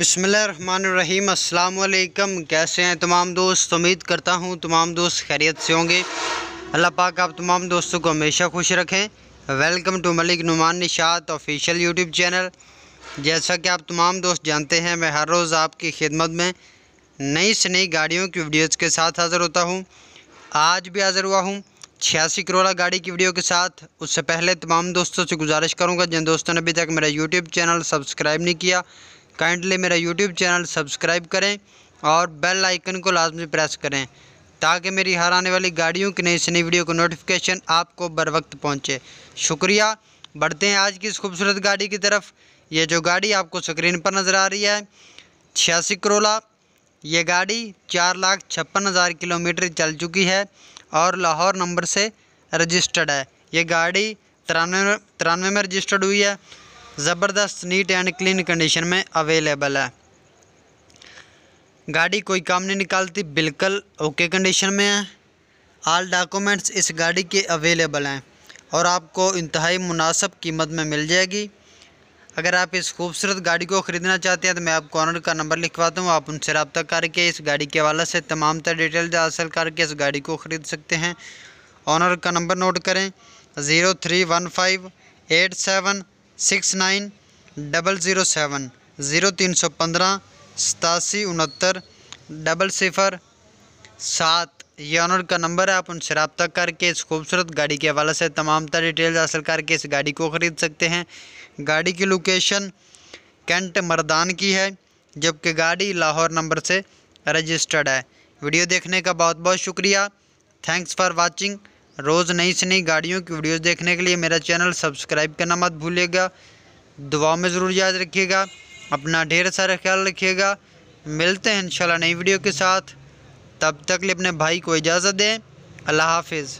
अस्सलाम अल्लाम कैसे हैं तमाम दोस्त उम्मीद करता हूं तमाम दोस्त खैरियत से होंगे अल्लाह पाक आप तमाम दोस्तों को हमेशा खुश रखें welcome to Malik Numan Nishat official YouTube channel जैसा कि आप तमाम दोस्त जानते हैं मैं हर रोज़ आपकी खिदमत में नई से नई गाड़ियों की वीडियोज़ के साथ हाज़िर होता हूँ आज भी हाज़िर हुआ हूँ छियासी करोड़ा गाड़ी की वीडियो के साथ उससे पहले तमाम दोस्तों से गुजारिश करूँगा जिन दोस्तों ने अभी तक मेरा यूट्यूब चैनल सब्सक्राइब नहीं किया काइंडली मेरा यूट्यूब चैनल सब्सक्राइब करें और बेल आइकन को लाजमी प्रेस करें ताकि मेरी हर आने वाली गाड़ियों की नई सनी वीडियो को नोटिफिकेशन आपको बर वक्त पहुँचे शुक्रिया बढ़ते हैं आज की इस खूबसूरत गाड़ी की तरफ ये जो गाड़ी आपको स्क्रीन पर नज़र आ रही है छियासी करोला ये गाड़ी चार लाख छप्पन हज़ार किलोमीटर चल चुकी है और लाहौर नंबर से रजिस्टर्ड है ये गाड़ी तिरानवे तिरानवे में रजिस्टर्ड हुई है ज़बरदस्त नीट एंड क्लीन कंडीशन में अवेलेबल है गाड़ी कोई काम नहीं निकालती बिल्कुल ओके कंडीशन में है आल डॉक्यूमेंट्स इस गाड़ी के अवेलेबल हैं और आपको इंतहाई मुनासब कीमत में मिल जाएगी अगर आप इस खूबसूरत गाड़ी को ख़रीदना चाहते हैं तो मैं आपको ऑनर का नंबर लिखवाता हूँ आप उनसे रबता करके इस गाड़ी के हवाले से तमाम तर डिटेल हासिल करके इस गाड़ी को ख़रीद सकते हैं ऑनर का नंबर नोट करें zero three one five eight seven six nine double zero seven zero तीन सौ पंद्रह सतासी उनहत्तर डबल सिफर सात ये ऑनर का नंबर है आप उनसे रबता करके इस खूबसूरत गाड़ी के हवाले से तमाम तर डिटेल्स हासिल करके इस गाड़ी को ख़रीद सकते हैं गाड़ी की लोकेशन कैंट मरदान की है जबकि गाड़ी लाहौर नंबर से रजिस्टर्ड है वीडियो देखने का बहुत बहुत शुक्रिया थैंक्स फॉर वॉचिंग रोज़ नई से नई गाड़ियों की वीडियोस देखने के लिए मेरा चैनल सब्सक्राइब करना मत भूलिएगा दुआ में ज़रूर याद रखिएगा अपना ढेर सारा ख्याल रखिएगा मिलते हैं इंशाल्लाह नई वीडियो के साथ तब तक लिए अपने भाई को इजाज़त दें अल्लाह हाफिज़